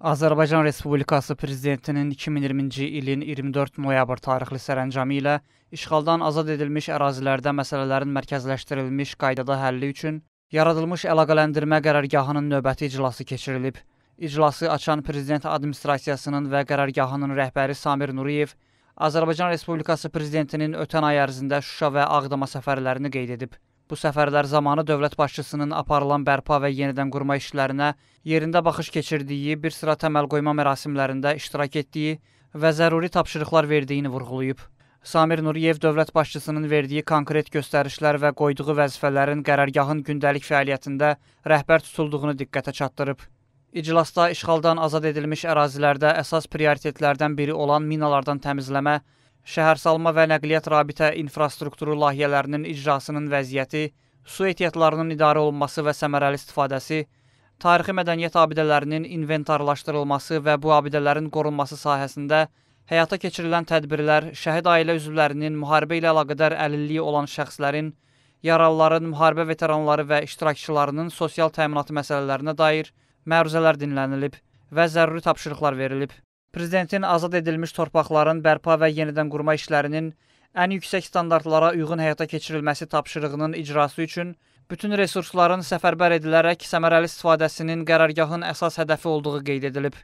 Azərbaycan Respublikası Prezidentinin 2020-ci ilin 24 noyabr tarixli sərəncamı ilə işğaldan azad edilmiş ərazilərdə məsələlərin mərkəzləşdirilmiş qaydada həlli üçün yaradılmış əlaqələndirmə qərargahının növbəti iclası keçirilib. İclası açan Prezident Administrasiyasının və qərargahının rəhbəri Samir Nuriyev Azərbaycan Respublikası Prezidentinin ötən ay ərzində Şuşa və Ağdama səfərlərini qeyd edib. Bu səfərlər zamanı dövlət başçısının aparılan bərpa və yenidən qurma işlərinə yerində baxış keçirdiyi, bir sıra təməl qoyma mərasimlərində iştirak etdiyi və zəruri tapşırıqlar verdiyini vurğulayıb. Samir Nuriyev dövlət başçısının verdiyi konkret göstərişlər və qoyduğu vəzifələrin qərargahın gündəlik fəaliyyətində rəhbər tutulduğunu diqqətə çatdırıb. İclasda işğaldan azad edilmiş ərazilərdə əsas prioritetlərdən biri olan minalardan təmizləmə Şəhərsalma və nəqliyyat rabitə infrastrukturu layihələrinin icrasının vəziyyəti, su ehtiyatlarının idarə olunması və səmərəli istifadəsi, tarixi mədəniyyət abidələrinin inventarlaşdırılması və bu abidələrin qorunması sahəsində həyata keçirilən tədbirlər şəhid ailə üzvlərinin müharibə ilə əlaqədar əlilliyi olan şəxslərin, yaralıların, müharibə veteranları və iştirakçılarının sosial təminatı məsələlərinə dair məruzələr dinlənilib və zəruri tapşırıqlar verilib. Prezidentin azad edilmiş torpaqların bərpa və yenidən qurma işlərinin ən yüksək standartlara uyğun həyata keçirilməsi tapşırığının icrası üçün bütün resursların səfərbər edilərək səmərəli istifadəsinin qərargahın əsas hədəfi olduğu qeyd edilib.